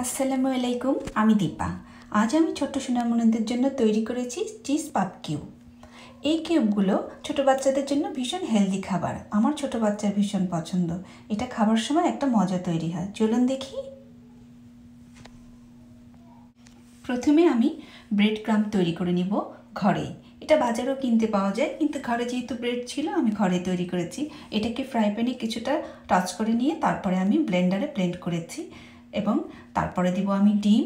আসসালামু আলাইকুম আমি দীপা আজ আমি ছোট্ট সোনামণিদের জন্য তৈরি করেছি চিজ পাপ কিউব এই কিউবগুলো ছোট বাচ্চাদের জন্য ভীষণ হেলদি খাবার আমার ছোট বাচ্চার ভীষণ পছন্দ এটা খাবার সময় একটা মজা তৈরি হয় চলুন দেখি প্রথমে আমি ব্রেড ক্রাম তৈরি করে নিব ঘরে এটা বাজারেও কিনতে পাওয়া যায় কিন্তু ঘরে যেহেতু ব্রেড ছিল আমি ঘরে তৈরি করেছি এটাকে ফ্রাই প্যানে কিছুটা টাচ করে নিয়ে তারপরে আমি ব্লেন্ডারে ব্লেন্ড করেছি এবং তারপরে দিব আমি ডিম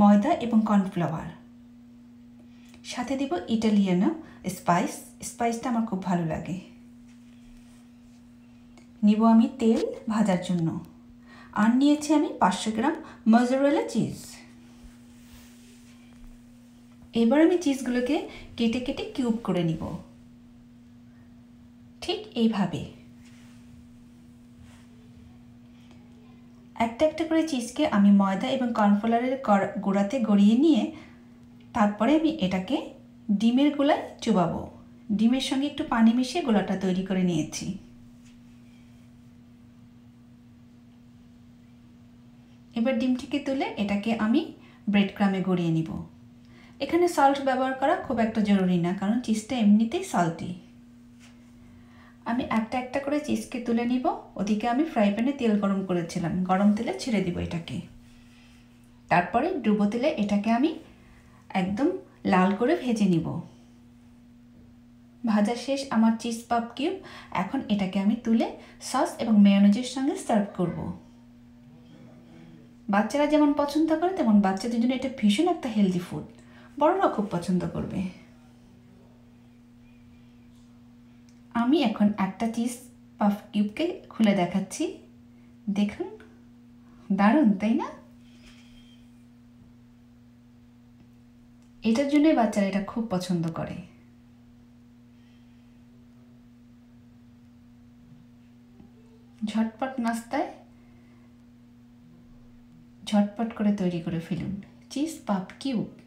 ময়দা এবং কর্নফ্লাওয়ার সাথে দিব ইটালিয়ানো স্পাইস স্পাইসটা আমার খুব ভালো লাগে নিব আমি তেল ভাজার জন্য আর নিয়েছি আমি পাঁচশো গ্রাম মজোরেলা চিজ এবার আমি চিজগুলোকে কেটে কেটে কিউব করে নিব ঠিক এইভাবে একটা একটা করে চিজকে আমি ময়দা এবং কর্নফ্লাওয়ারের গোড়াতে গড়িয়ে নিয়ে তারপরে আমি এটাকে ডিমের গোলায় চুবাবো ডিমের সঙ্গে একটু পানি মিশিয়ে গোলাটা তৈরি করে নিয়েছি এবার ডিমটিকে তুলে এটাকে আমি ব্রেড ক্রামে গড়িয়ে নিব এখানে সল্ট ব্যবহার করা খুব একটা জরুরি না কারণ চিজটা এমনিতেই সল্টি আমি একটা একটা করে চিজকে তুলে নিব ওদিকে আমি ফ্রাই প্যানে তেল গরম করেছিলাম গরম তেলে ছেড়ে দিব এটাকে তারপরে ডুবো তেলে এটাকে আমি একদম লাল করে ভেজে নিব ভাজা শেষ আমার চিজ পাপ কিউব এখন এটাকে আমি তুলে সস এবং মেয়োনিজের সঙ্গে সার্ভ করব বাচ্চারা যেমন পছন্দ করে তেমন বাচ্চাদের জন্য এটা ভীষণ একটা হেলদি ফুড বড়রাও খুব পছন্দ করবে আমি এখন একটা চিজ পাফ কিউবকে খুলে দেখাচ্ছি দেখুন দারুণ তাই না এটার জন্যই বাচ্চারা এটা খুব পছন্দ করে ঝটপট নাস্তায় ঝটপট করে তৈরি করে ফেলুন চিজ পাপ কিউব